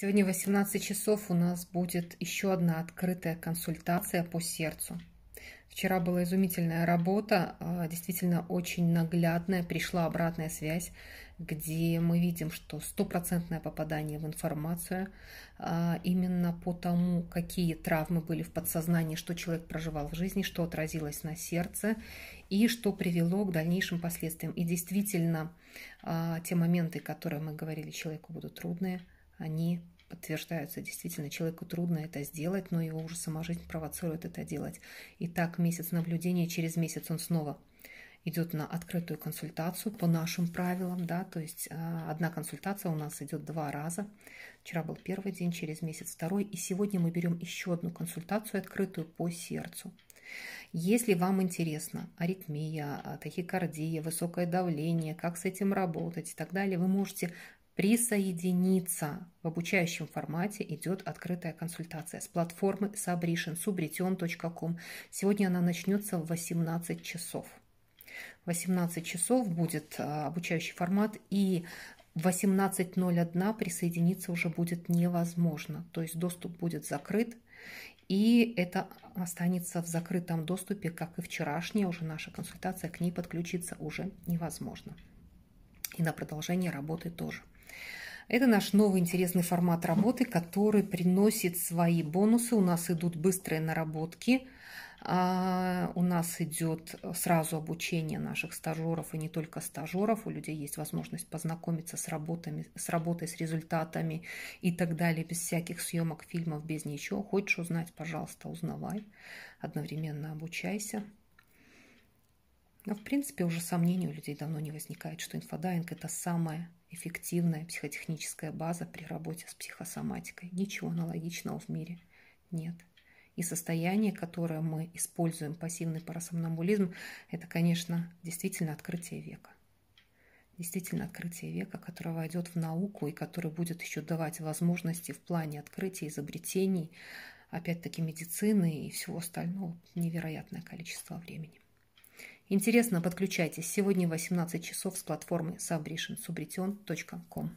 Сегодня в 18 часов у нас будет еще одна открытая консультация по сердцу. Вчера была изумительная работа, а, действительно очень наглядная, пришла обратная связь, где мы видим, что стопроцентное попадание в информацию а, именно по тому, какие травмы были в подсознании, что человек проживал в жизни, что отразилось на сердце и что привело к дальнейшим последствиям. И действительно, а, те моменты, которые мы говорили человеку, будут трудные – они подтверждаются. Действительно, человеку трудно это сделать, но его уже сама жизнь провоцирует это делать. И так месяц наблюдения, через месяц он снова идет на открытую консультацию по нашим правилам, да, то есть а, одна консультация у нас идет два раза. Вчера был первый день, через месяц второй, и сегодня мы берем еще одну консультацию открытую по сердцу. Если вам интересно аритмия, а, тахикардия, высокое давление, как с этим работать и так далее, вы можете присоединиться. В обучающем формате идет открытая консультация с платформы Sabrition, subrition.com. Сегодня она начнется в 18 часов. 18 часов будет э, обучающий формат, и в 18.01 присоединиться уже будет невозможно. То есть доступ будет закрыт, и это останется в закрытом доступе, как и вчерашняя уже наша консультация, к ней подключиться уже невозможно. И на продолжение работы тоже. Это наш новый интересный формат работы, который приносит свои бонусы. У нас идут быстрые наработки, а, у нас идет сразу обучение наших стажеров и не только стажеров. У людей есть возможность познакомиться с, работами, с работой, с результатами и так далее, без всяких съемок фильмов, без ничего. Хочешь узнать, пожалуйста, узнавай. Одновременно обучайся. Но, в принципе, уже сомнений у людей давно не возникает, что инфодайинг – это самое – эффективная психотехническая база при работе с психосоматикой. Ничего аналогичного в мире нет. И состояние, которое мы используем, пассивный парасомнамбулизм, это, конечно, действительно открытие века. Действительно открытие века, которое войдет в науку и которое будет еще давать возможности в плане открытия изобретений, опять-таки медицины и всего остального невероятное количество времени. Интересно, подключайтесь. Сегодня в 18 часов с платформы subretionsubretion.com.